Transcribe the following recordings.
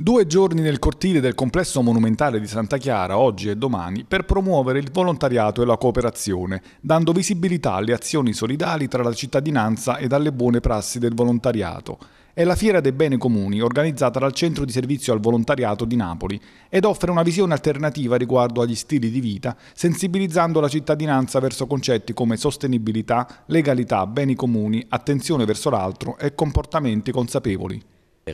Due giorni nel cortile del complesso monumentale di Santa Chiara, oggi e domani, per promuovere il volontariato e la cooperazione, dando visibilità alle azioni solidali tra la cittadinanza e dalle buone prassi del volontariato. È la Fiera dei Beni Comuni organizzata dal Centro di Servizio al Volontariato di Napoli ed offre una visione alternativa riguardo agli stili di vita, sensibilizzando la cittadinanza verso concetti come sostenibilità, legalità, beni comuni, attenzione verso l'altro e comportamenti consapevoli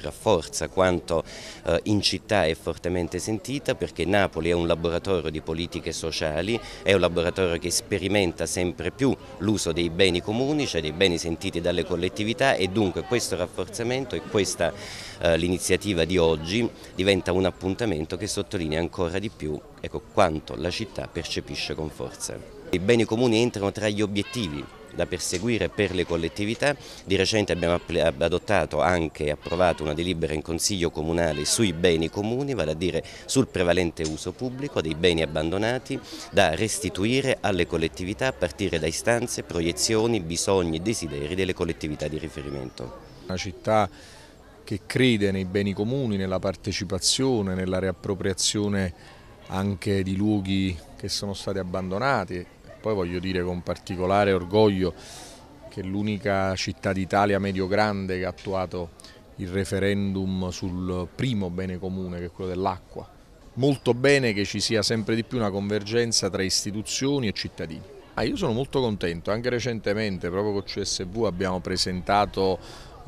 rafforza quanto eh, in città è fortemente sentita perché Napoli è un laboratorio di politiche sociali, è un laboratorio che sperimenta sempre più l'uso dei beni comuni, cioè dei beni sentiti dalle collettività e dunque questo rafforzamento e questa eh, l'iniziativa di oggi diventa un appuntamento che sottolinea ancora di più ecco, quanto la città percepisce con forza. I beni comuni entrano tra gli obiettivi da perseguire per le collettività. Di recente abbiamo adottato anche e approvato una delibera in Consiglio Comunale sui beni comuni, vale a dire sul prevalente uso pubblico dei beni abbandonati da restituire alle collettività a partire da istanze, proiezioni, bisogni e desideri delle collettività di riferimento. Una città che crede nei beni comuni, nella partecipazione, nella riappropriazione anche di luoghi che sono stati abbandonati poi voglio dire con particolare orgoglio che l'unica città d'Italia medio-grande che ha attuato il referendum sul primo bene comune che è quello dell'acqua. Molto bene che ci sia sempre di più una convergenza tra istituzioni e cittadini. Ah, io sono molto contento, anche recentemente proprio con CSV abbiamo presentato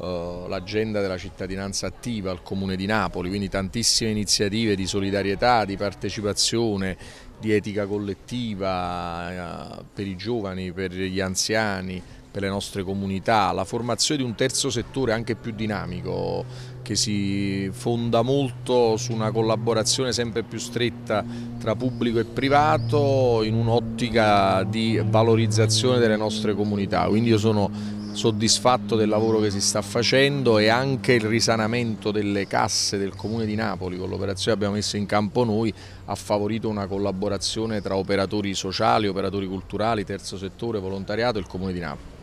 eh, l'agenda della cittadinanza attiva al Comune di Napoli, quindi tantissime iniziative di solidarietà, di partecipazione, di etica collettiva eh, per i giovani, per gli anziani, per le nostre comunità, la formazione di un terzo settore anche più dinamico che si fonda molto su una collaborazione sempre più stretta tra pubblico e privato in un'ottica di valorizzazione delle nostre comunità. Quindi io sono soddisfatto del lavoro che si sta facendo e anche il risanamento delle casse del Comune di Napoli con l'operazione che abbiamo messo in campo noi ha favorito una collaborazione tra operatori sociali, operatori culturali, terzo settore, volontariato e il Comune di Napoli.